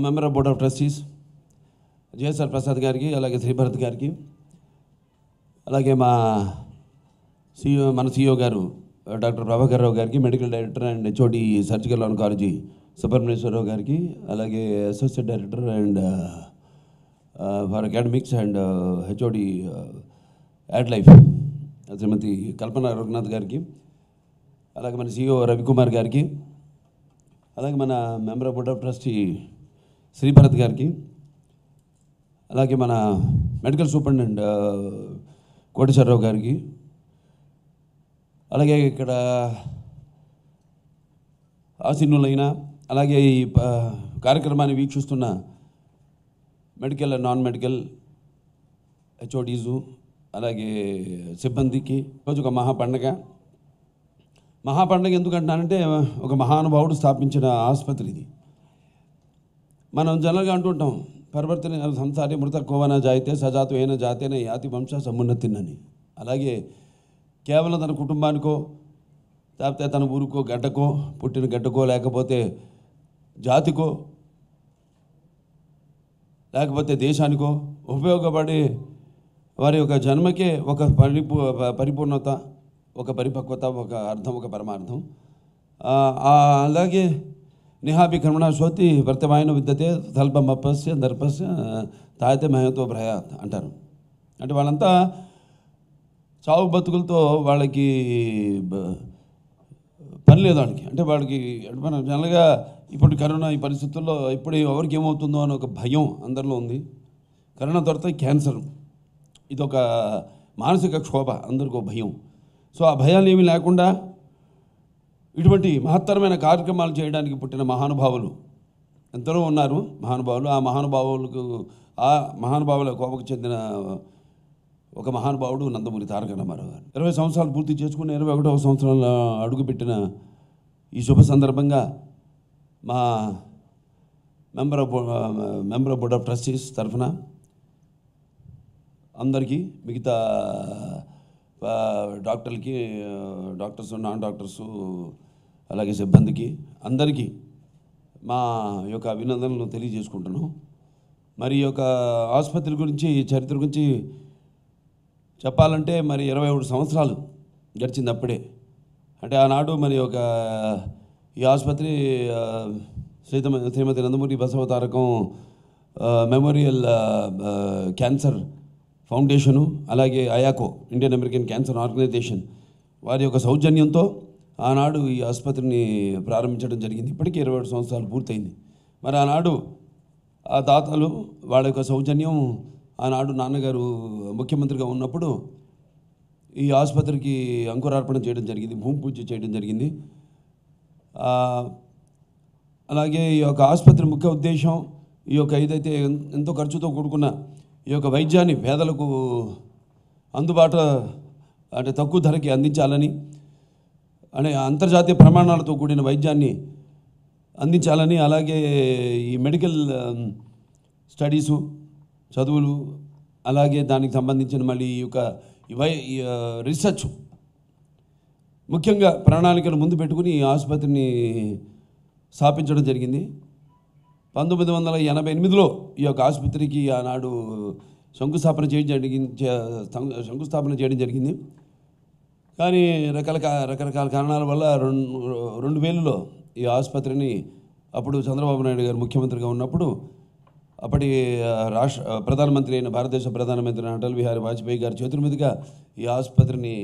member board of trustees Jai sir Prasad గారికి అలాగే శ్రీ భరత్ గారికి అలాగే మా सीईओ మనసియో గారు డాక్టర్ రవగర్రావు గారికి medical director and HOD surgical oncology సుపర్ నివేసరో గారికి అలాగే associate director and for academics and HOD అడ్ లైఫ్ ఆ జయమతి కల్పన అరగ్నాథ్ గారికి అలాగే మన జిఓ రవి కుమార్ గారికి అలాగే మనెంబర్ of board of trustee Sribharat గారికి అలాగే మన మెడికల్ సూపరింటెండెంట్ కోటేశ్వరరావు గారికి అలాగే ఇక్కడ ఆసీనులైన అలాగే ఈ కార్యక్రమాన్ని వీక్షిస్తున్న medical and non medical HODs అలాగే సిబ్బందికి ఈరోజు ఒక మహాపండగ మహాపండగ ఎందుకంటున్నానంటే ఒక మహానుభావుడు స్థాపించిన ఆసుపత్రి ఇది మనం జనరల్గా అంటుంటాం పరివర్తన సంసారి మృత కోవన జాయితే సజాతు అయిన జాతేన యాతి వంశ సమున్నతిన్నని అలాగే కేవలం తన కుటుంబానికో లేకపోతే తన ఊరుకో గడ్డకో పుట్టిన గడ్డకో లేకపోతే జాతికో లేకపోతే దేశానికో ఉపయోగపడే వారి యొక్క జన్మకే ఒక పరిపూ పరిపూర్ణత ఒక పరిపక్వత ఒక అర్థం ఒక పరమార్థం అలాగే శోతి వర్తమాయన విద్యతే తల్పమపస్య దర్పస్య తాయితే మహతో భ్రయ అంటారు అంటే వాళ్ళంతా చావు బతుకులతో వాళ్ళకి పని లేదు వాళ్ళకి అంటే వాళ్ళకి మన జనరల్గా ఇప్పుడు కరోనా ఈ పరిస్థితుల్లో ఇప్పుడు ఎవరికి ఏమవుతుందో అని ఒక భయం అందరిలో ఉంది కరోనా తర్వాత క్యాన్సర్ ఇదొక మానసిక క్షోభ అందరికీ భయం సో ఆ భయాలు ఏమీ లేకుండా ఇటువంటి మహత్తరమైన కార్యక్రమాలు చేయడానికి పుట్టిన మహానుభావులు ఎంతలో ఉన్నారు మహానుభావులు ఆ మహానుభావులకు ఆ మహానుభావుల కోపకు చెందిన ఒక మహానుభావుడు నందమూరి తారక రామారావు గారు ఇరవై సంవత్సరాలు పూర్తి చేసుకుని ఇరవై ఒకటవ సంవత్సరంలో అడుగుపెట్టిన ఈ శుభ సందర్భంగా మా member of member of board of trustees తరఫున అందరికీ మిగతా డాక్టర్లకి డాక్టర్స్ నాన్ డాక్టర్స్ అలాగే సిబ్బందికి అందరికీ మా యొక్క అభినందనలు తెలియజేసుకుంటున్నాం మరి యొక్క ఆసుపత్రి గురించి చరిత్ర గురించి చెప్పాలంటే మరి ఇరవై మూడు సంవత్సరాలు గడిచింది అప్పుడే అంటే ఆనాడు మరి ఒక ఈ ఆసుపత్రి శ్రీతమ Shrimati Nandamuri Basavatarakam memorial cancer foundation అలాగే అయాకో ఇండియన్ అమెరికన్ క్యాన్సర్ ఆర్గనైజేషన్ వారి యొక్క సౌజన్యంతో ఆనాడు ఈ ఆసుపత్రిని ప్రారంభించడం జరిగింది ఇప్పటికీ ఇరవై ఏడు సంవత్సరాలు పూర్తయింది మరి ఆనాడు ఆ దాతలు వాళ్ళ యొక్క సౌజన్యం ఆనాడు నాన్నగారు ముఖ్యమంత్రిగా ఉన్నప్పుడు ఈ ఆసుపత్రికి అంకురార్పణ చేయడం జరిగింది భూమి పూజ చేయడం జరిగింది అలాగే ఈ యొక్క ఆసుపత్రి ముఖ్య ఉద్దేశం ఈ యొక్క ఏదైతే ఎంతో ఖర్చుతో కూడుకున్న ఈ యొక్క వైద్యాన్ని పేదలకు అందుబాటు అంటే తక్కువ ధరకి అందించాలని అనే అంతర్జాతీయ ప్రమాణాలతో కూడిన వైద్యాన్ని అందించాలని అలాగే ఈ మెడికల్ స్టడీసు చదువులు అలాగే దానికి సంబంధించిన మళ్ళీ ఈ యొక్క వై రీసెర్చ్ ముఖ్యంగా ప్రణాళికను ముందు పెట్టుకుని ఆసుపత్రిని స్థాపించడం జరిగింది పంతొమ్మిది వందల ఎనభై ఎనిమిదిలో ఈ యొక్క ఆసుపత్రికి ఆనాడు శంకుస్థాపన చేయడం జరిగి శంకుస్థాపన చేయడం జరిగింది కానీ రకరకాల రకరకాల కారణాల వల్ల రెండు రెండు వేలలో ఈ ఆసుపత్రిని అప్పుడు చంద్రబాబు నాయుడు గారు ముఖ్యమంత్రిగా ఉన్నప్పుడు అప్పటి రాష్ట్ర ప్రధానమంత్రి అయిన భారతదేశ ప్రధానమంత్రి అటల్ బిహారీ వాజ్పేయి గారి చేతుల మీదుగా ఈ ఆసుపత్రిని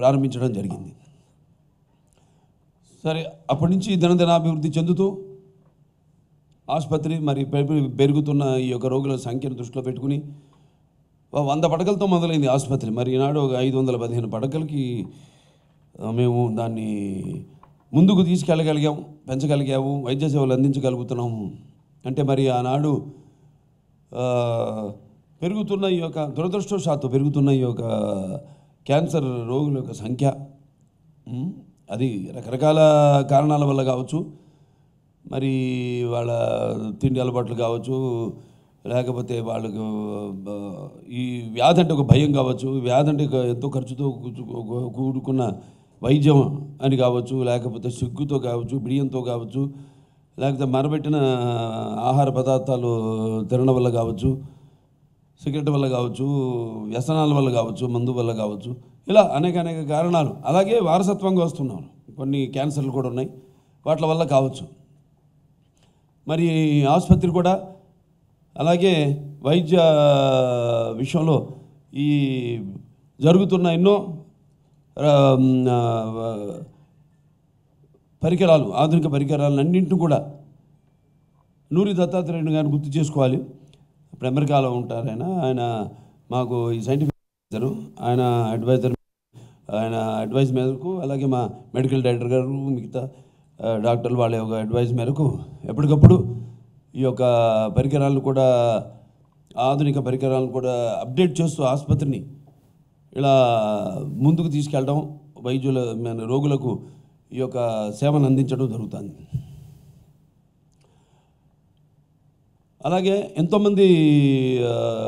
ప్రారంభించడం జరిగింది సరే అప్పటి నుంచి దినదినాభివృద్ధి చెందుతూ ఆసుపత్రి మరి పెరుగుతున్న ఈ యొక్క రోగుల సంఖ్యను దృష్టిలో పెట్టుకుని వంద పడకలతో మొదలైంది ఆసుపత్రి మరి ఈనాడు ఒక ఐదు వందల పదిహేను పడకలకి మేము దాన్ని ముందుకు తీసుకెళ్ళగలిగాము పెంచగలిగాము వైద్య సేవలు అందించగలుగుతున్నాము అంటే మరి ఆనాడు పెరుగుతున్న ఈ యొక్క దురదృష్టవశాత్తు పెరుగుతున్న ఈ యొక్క క్యాన్సర్ రోగుల యొక్క సంఖ్య అది రకరకాల కారణాల వల్ల కావచ్చు మరి వాళ్ళ తిండి అలవాట్లు కావచ్చు లేకపోతే వాళ్ళకు ఈ వ్యాధి అంటే ఒక భయం కావచ్చు వ్యాధి అంటే ఎంతో ఖర్చుతో కూడుకున్న వైద్యం అని కావచ్చు లేకపోతే సిగ్గుతో కావచ్చు బియ్యంతో కావచ్చు లేకపోతే మరబెట్టిన ఆహార పదార్థాలు తినడం వల్ల కావచ్చు సిగరెట్ వల్ల కావచ్చు వ్యసనాల వల్ల కావచ్చు మందు వల్ల కావచ్చు ఇలా అనేక అనేక కారణాలు అలాగే వారసత్వంగా వస్తున్నారు కొన్ని క్యాన్సర్లు కూడా ఉన్నాయి వాటి వల్ల కావచ్చు మరి ఆసుపత్రి కూడా అలాగే వైద్య విషయంలో ఈ జరుగుతున్న ఎన్నో పరికరాలు ఆధునిక అన్నింటినీ కూడా నూరి దత్తాత్రేయుడు గారిని గుర్తు చేసుకోవాలి ఇప్పుడు అమెరికాలో ఉంటారు ఆయన ఆయన మాకు ఈ సైంటిఫిక్ అడ్వైజరు ఆయన అడ్వైజర్ ఆయన అడ్వైజ్ మేరకు అలాగే మా మెడికల్ డైరెక్టర్ గారు మిగతా డాక్టర్లు వాళ్ళ యొక్క అడ్వైజ్ మేరకు ఎప్పటికప్పుడు ఈ యొక్క పరికరాలు కూడా ఆధునిక పరికరాలను కూడా అప్డేట్ చేస్తూ ఆసుపత్రిని ఇలా ముందుకు తీసుకెళ్ళడం వైద్యుల రోగులకు ఈ యొక్క సేవను అందించడం జరుగుతుంది అలాగే ఎంతోమంది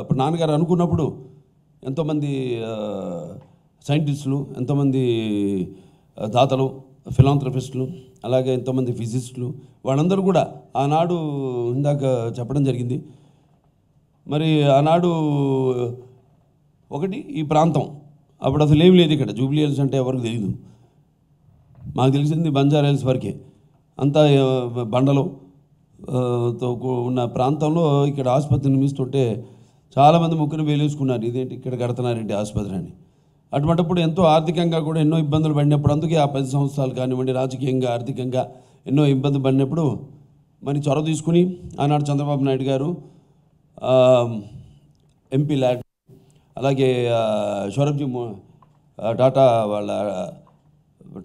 ఇప్పుడు నాన్నగారు అనుకున్నప్పుడు ఎంతోమంది సైంటిస్టులు ఎంతోమంది దాతలు ఫిలాంథ్రఫిస్టులు అలాగే ఎంతోమంది ఫిజిస్టులు వాళ్ళందరూ కూడా ఆనాడు ఇందాక చెప్పడం జరిగింది మరి ఆనాడు ఒకటి ఈ ప్రాంతం అప్పుడు అసలు ఏం లేదు ఇక్కడ జూబ్లీ హిల్స్ అంటే ఎవరికి తెలియదు మాకు తెలిసింది బంజారా హిల్స్ వరకే అంతా బండలు తో ఉన్న ప్రాంతంలో ఇక్కడ ఆసుపత్రిని నిర్మిస్తుంటే చాలామంది ముక్కును వేలేసుకున్నారు ఇదేంటి ఇక్కడ కడుతున్నారండి ఆసుపత్రి అని అటువంటిప్పుడు ఎంతో ఆర్థికంగా కూడా ఎన్నో ఇబ్బందులు పడినప్పుడు అందుకే ఆ పది సంవత్సరాలు కానివ్వండి రాజకీయంగా ఆర్థికంగా ఎన్నో ఇబ్బంది పడినప్పుడు మరి చొరవ తీసుకుని ఆనాడు చంద్రబాబు నాయుడు గారు ఎంపీ ల్యాడ్ అలాగే సౌరభ్జీ టాటా వాళ్ళ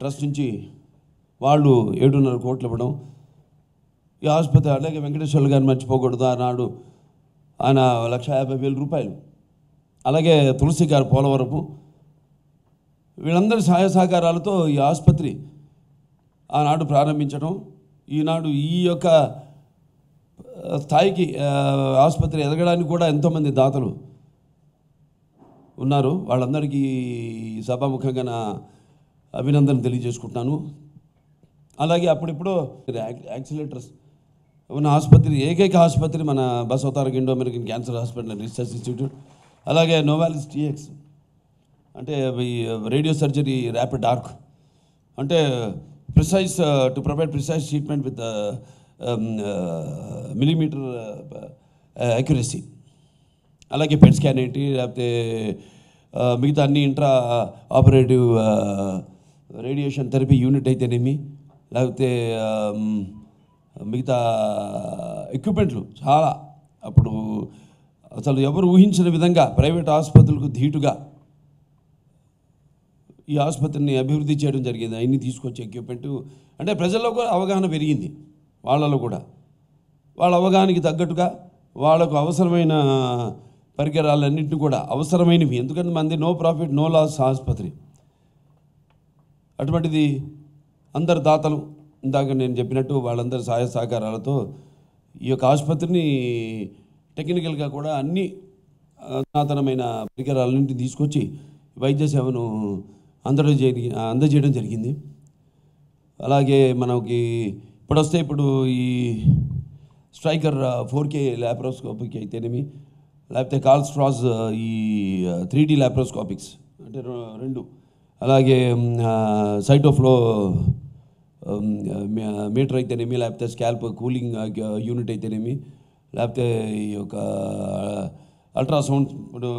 ట్రస్ట్ నుంచి వాళ్ళు ఏడున్నర కోట్లు ఇవ్వడం ఈ ఆసుపత్రి అలాగే వెంకటేశ్వర్లు గారిని మర్చిపోకూడదు ఆనాడు ఆయన లక్ష యాభై వేల రూపాయలు అలాగే తులసి గారు పోలవరపు వీళ్ళందరి సహాయ సహకారాలతో ఈ ఆసుపత్రి ఆనాడు ప్రారంభించడం ఈనాడు ఈ యొక్క స్థాయికి ఆసుపత్రి ఎదగడానికి కూడా ఎంతోమంది దాతలు ఉన్నారు వాళ్ళందరికీ సభాముఖంగా నా అభినందన తెలియజేసుకుంటున్నాను అలాగే అప్పుడిప్పుడు యాక్సిలేటర్స్ ఉన్న ఆసుపత్రి ఏకైక ఆసుపత్రి మన Basavataraka Indo American cancer hospital research institute అలాగే నోవాలిస్ టీఎక్స్ అంటే రేడియో సర్జరీ ర్యాపిడ్ డార్క్ అంటే precise to uh, provide precise treatment with millimetre uh, accuracy um, uh, అలాగే పెట్ స్కాన్ ఏంటి లేకపోతే మిగతా అన్ని intra operative radiation therapy unit అయితేనేమి లేకపోతే um, మిగతా ఎక్విప్మెంట్లు చాలా అప్పుడు అసలు ఎవరు ఊహించిన విధంగా ప్రైవేట్ ఆసుపత్రులకు ధీటుగా ఈ ఆసుపత్రిని అభివృద్ధి చేయడం జరిగింది అన్ని తీసుకొచ్చే ఎక్విప్మెంట్ అంటే ప్రజల్లో కూడా అవగాహన పెరిగింది వాళ్ళలో కూడా వాళ్ళ అవగాహనకి తగ్గట్టుగా వాళ్ళకు అవసరమైన పరికరాలన్నింటినీ కూడా అవసరమైనవి ఎందుకంటే మంది నో ప్రాఫిట్ నో లాస్ ఆసుపత్రి అటువంటిది అందరు దాతలు ఇందాక నేను చెప్పినట్టు వాళ్ళందరి సహాయ సహకారాలతో ఈ యొక్క ఆసుపత్రిని టెక్నికల్గా కూడా అన్ని అధునాతనమైన పరికరాలన్నింటినీ తీసుకొచ్చి వైద్య సేవను అందడం జరిగి అందజేయడం జరిగింది అలాగే మనకి ఇప్పుడు వస్తే ఇప్పుడు ఈ స్ట్రైకర్ ఫోర్ కే ల్యాప్రోస్కోపిక్ అయితేనేమి లేకపోతే కాల్స్ట్రాస్ ఈ త్రీ డీ ల్యాప్రోస్కోపిక్స్ అంటే రెండు అలాగే సైటోఫ్లో మీటర్ అయితేనేమి లేకపోతే స్కాల్ప్ కూలింగ్ యూనిట్ అయితేనేమి లేకపోతే ఈ యొక్క అల్ట్రాసౌండ్ ఇప్పుడు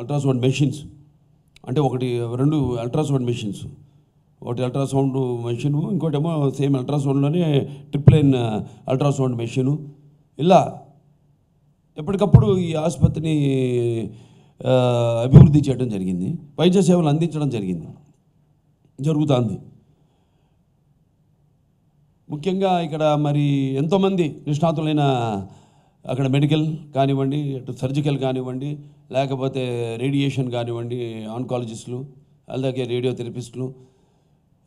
అల్ట్రాసౌండ్ మెషిన్స్ అంటే ఒకటి రెండు అల్ట్రాసౌండ్ మెషిన్స్ ఒకటి అల్ట్రాసౌండ్ మెషిన్ ఇంకోటేమో సేమ్ అల్ట్రాసౌండ్లోనే ట్రిప్లైన్ అల్ట్రాసౌండ్ మెషిను ఇలా ఎప్పటికప్పుడు ఈ ఆసుపత్రిని uh, అభివృద్ధి చేయడం జరిగింది వైద్య సేవలు అందించడం జరిగింది జరుగుతుంది ముఖ్యంగా ఇక్కడ మరి ఎంతోమంది నిష్ణాతులైన అక్కడ మెడికల్ కానివ్వండి అటు సర్జికల్ కానివ్వండి లేకపోతే రేడియేషన్ కానివ్వండి ఆన్కాలజిస్టులు అలాగే రేడియో థెరపిస్టులు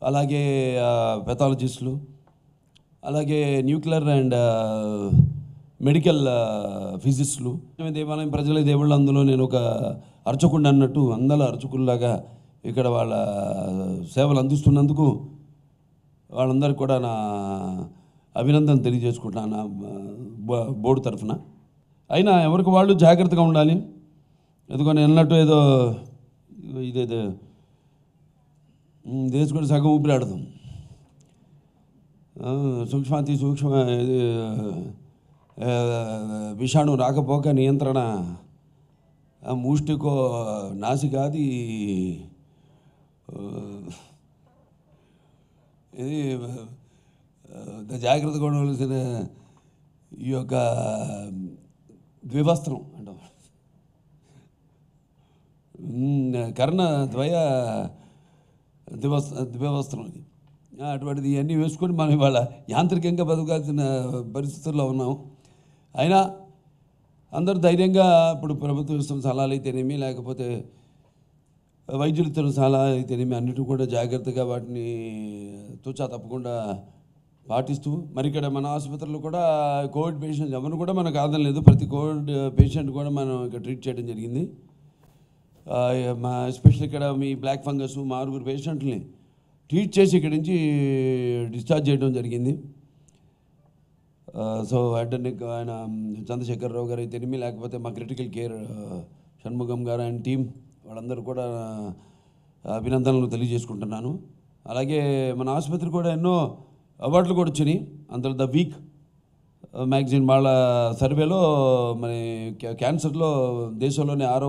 అలాగే పెథాలజిస్టులు అలాగే న్యూక్లియర్ అండ్ మెడికల్ ఫిజిస్టులు దేవాలయం ప్రజల దేవుళ్ళు అందులో నేను ఒక అర్చకుండా అన్నట్టు అందరూ అర్చకుల్లాగా ఇక్కడ వాళ్ళ సేవలు అందిస్తున్నందుకు వాళ్ళందరికీ కూడా నా అభినందన తెలియజేసుకుంటున్నాను బోర్డు తరఫున అయినా ఎవరికి వాళ్ళు జాగ్రత్తగా ఉండాలి ఎందుకో నిన్నట్టు ఏదో ఇదేదో దేశకుడు సగం ఊపిరాడుతాం సూక్ష్మాతి సూక్ష్మ విషాణు రాకపోక నియంత్రణ ముష్టికో నాసికాది ఇది జాగ్రత్త కొనవలసిన ఈ యొక్క ద్విభస్త్రం అంటాం కర్ణ ద్వయ ద్వివస్ ద్వివస్త్రం ఇది అటువంటిది ఇవన్నీ వేసుకొని మనం ఇవాళ యాంత్రికంగా బతకాల్సిన పరిస్థితుల్లో ఉన్నాం అయినా అందరూ ధైర్యంగా ఇప్పుడు ప్రభుత్వం ఇస్తున్న సలహాలు అయితేనేమి లేకపోతే వైద్యులు ఇస్తున్న సలహాలు అయితేనేమి అన్నిటి కూడా జాగ్రత్తగా వాటిని తూచా తప్పకుండా పాటిస్తూ మరి ఇక్కడ మన ఆసుపత్రిలో కూడా కోవిడ్ పేషెంట్స్ ఎవరు కూడా మనకు ఆదం లేదు ప్రతి కోవిడ్ పేషెంట్ కూడా మనం ఇక్కడ ట్రీట్ చేయడం జరిగింది మా ఎస్పెషల్ ఇక్కడ మీ బ్లాక్ ఫంగస్ మారుగురు పేషెంట్ని ట్రీట్ చేసి ఇక్కడి నుంచి డిశ్చార్జ్ చేయడం జరిగింది సో అటర్నీ ఆయన చంద్రశేఖర్ రావు గారు అయితేనేమి లేకపోతే మా క్రిటికల్ కేర్ షణ్ముఖం గారు అండ్ టీం వాళ్ళందరూ కూడా అభినందనలు తెలియజేసుకుంటున్నాను అలాగే మన ఆసుపత్రి కూడా ఎన్నో అవార్డులు కూడా వచ్చినాయి అందులో ద వీక్ మ్యాగజైన్ వాళ్ళ సర్వేలో మరి క్యాన్సర్లో దేశంలోనే ఆరో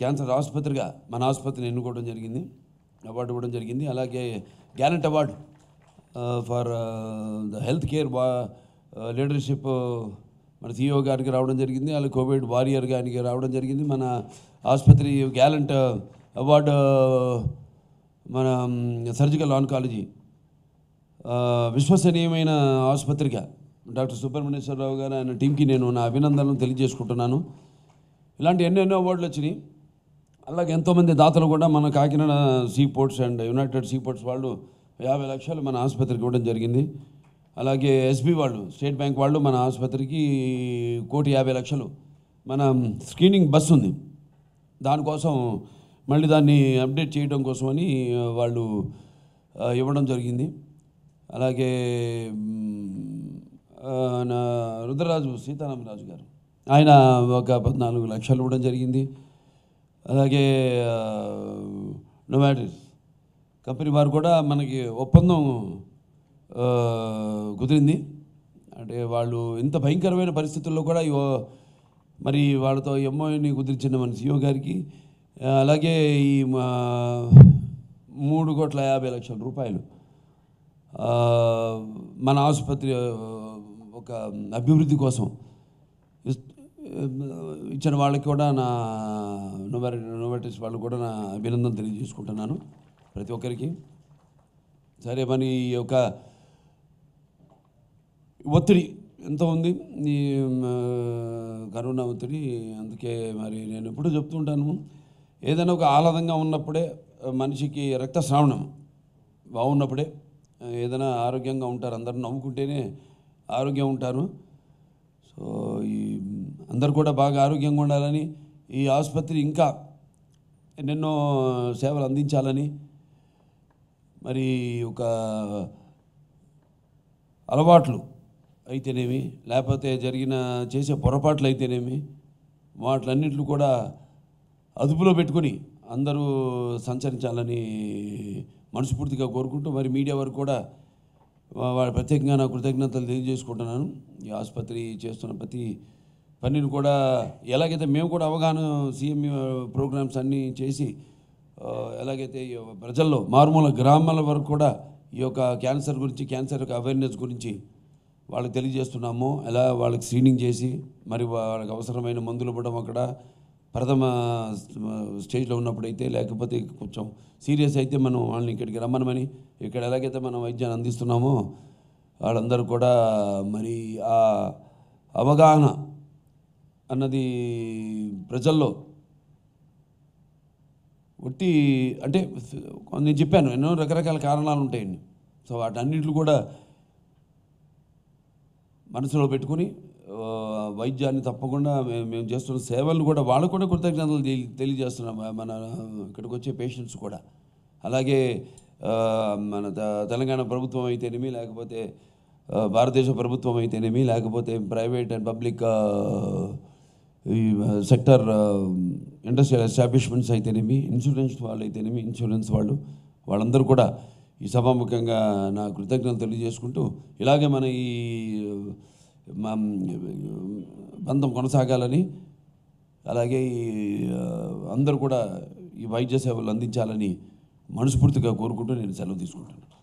క్యాన్సర్ ఆసుపత్రిగా మన ఆసుపత్రిని ఎన్నుకోవడం జరిగింది అవార్డు ఇవ్వడం జరిగింది అలాగే gallant award for the health care వా లీడర్షిప్ మన సిఇఓ గారికి రావడం జరిగింది అలాగే కోవిడ్ వారియర్ గారికి రావడం జరిగింది మన ఆసుపత్రి గ్యాలెంట్ అవార్డు మన సర్జికల్ ఆన్కాలజీ విశ్వసనీయమైన ఆసుపత్రిగా డాక్టర్ సుబ్రహ్మణ్యేశ్వరరావు గారు ఆయన టీంకి నేను నా అభినందనలు తెలియజేసుకుంటున్నాను ఇలాంటి ఎన్నెన్నో అవార్డులు వచ్చినాయి అలాగే ఎంతోమంది దాతలు కూడా మన Kakinada sea ports and united sea ports వాళ్ళు యాభై లక్షలు మన ఆసుపత్రికి ఇవ్వడం జరిగింది అలాగే ఎస్బీ వాళ్ళు స్టేట్ బ్యాంక్ వాళ్ళు మన ఆసుపత్రికి కోటి యాభై లక్షలు మన స్క్రీనింగ్ బస్ ఉంది దానికోసం మళ్ళీ దాన్ని అప్డేట్ చేయడం కోసమని వాళ్ళు ఇవ్వడం జరిగింది అలాగే రుద్రరాజు సీతారామరాజు గారు ఆయన ఒక పద్నాలుగు లక్షలు ఇవ్వడం జరిగింది అలాగే నోవాటిస్ కంపెనీ వారు కూడా మనకి ఒప్పందం కుదిరింది అంటే వాళ్ళు ఇంత భయంకరమైన పరిస్థితుల్లో కూడా మరి వాళ్ళతో ఎంఓని కుదిరించిన మన సిఓ గారికి అలాగే ఈ మూడు కోట్ల యాభై లక్షల రూపాయలు మన ఆసుపత్రి ఒక అభివృద్ధి కోసం ఇచ్చిన వాళ్ళకి కూడా నా నోవెల్ నోవెటిస్ వాళ్ళు కూడా నా అభినందన తెలియజేసుకుంటున్నాను ప్రతి ఒక్కరికి సరే మరి ఈ యొక్క ఒత్తిడి ఎంత ఉంది ఈ కరోనా ఒత్తిడి అందుకే మరి నేను ఎప్పుడూ చెప్తుంటాను ఏదైనా ఒక ఆహ్లాదంగా ఉన్నప్పుడే మనిషికి రక్తస్రావణం బాగున్నప్పుడే ఏదైనా ఆరోగ్యంగా ఉంటారు అందరు నవ్వుకుంటేనే ఆరోగ్యం ఉంటారు సో ఈ అందరు కూడా బాగా ఆరోగ్యంగా ఉండాలని ఈ ఆసుపత్రి ఇంకా ఎన్నెన్నో సేవలు అందించాలని మరి ఒక అలవాట్లు అయితేనేమి లేకపోతే జరిగిన చేసే పొరపాట్లు అయితేనేమి వాటిలన్నింటిని కూడా అదుపులో పెట్టుకుని అందరూ సంచరించాలని మనస్ఫూర్తిగా కోరుకుంటూ మరి మీడియా వారు కూడా వాళ్ళ ప్రత్యేకంగా నా కృతజ్ఞతలు తెలియజేసుకుంటున్నాను ఈ ఆసుపత్రి చేస్తున్న ప్రతి పనిని కూడా ఎలాగైతే మేము కూడా అవగాహన సీఎం ప్రోగ్రామ్స్ అన్నీ చేసి ఎలాగైతే ప్రజల్లో మారుమూల గ్రామాల వరకు కూడా ఈ యొక్క క్యాన్సర్ గురించి క్యాన్సర్ యొక్క అవేర్నెస్ గురించి వాళ్ళకి తెలియజేస్తున్నాము ఎలా వాళ్ళకి స్క్రీనింగ్ చేసి మరి వాళ్ళకి అవసరమైన మందులు ఇవ్వడం అక్కడ ప్రథమ స్టేజ్లో ఉన్నప్పుడైతే లేకపోతే కొంచెం సీరియస్ అయితే మనం వాళ్ళని ఇక్కడికి రమ్మనమని ఇక్కడ ఎలాగైతే మనం వైద్యాన్ని అందిస్తున్నామో వాళ్ళందరూ కూడా మరి ఆ అవగాహన అన్నది ప్రజల్లో ఒట్టి అంటే నేను చెప్పాను ఎన్నో రకరకాల కారణాలు ఉంటాయండి సో వాటన్నింటిలో కూడా మనసులో పెట్టుకుని వైద్యాన్ని తప్పకుండా మేము చేస్తున్న సేవలను కూడా వాళ్ళకు కూడా కృతజ్ఞతలు తెలియజేస్తున్నాం మన ఇక్కడికి వచ్చే పేషెంట్స్ కూడా అలాగే మన తెలంగాణ ప్రభుత్వం అయితేనేమి లేకపోతే భారతదేశ ప్రభుత్వం అయితేనేమి లేకపోతే ప్రైవేట్ అండ్ పబ్లిక్ ఈ సెక్టర్ ఇండస్ట్రియల్ ఎస్టాబ్లిష్మెంట్స్ అయితేనేమి ఇన్సూరెన్స్ వాళ్ళు అయితేనేమి ఇన్సూరెన్స్ వాళ్ళు వాళ్ళందరూ కూడా ఈ సభాముఖంగా నా కృతజ్ఞతలు తెలియజేసుకుంటూ ఇలాగే మన ఈ బంధం కొనసాగాలని అలాగే ఈ అందరూ కూడా ఈ వైద్య సేవలు అందించాలని మనస్ఫూర్తిగా కోరుకుంటూ నేను సెలవు తీసుకుంటున్నాను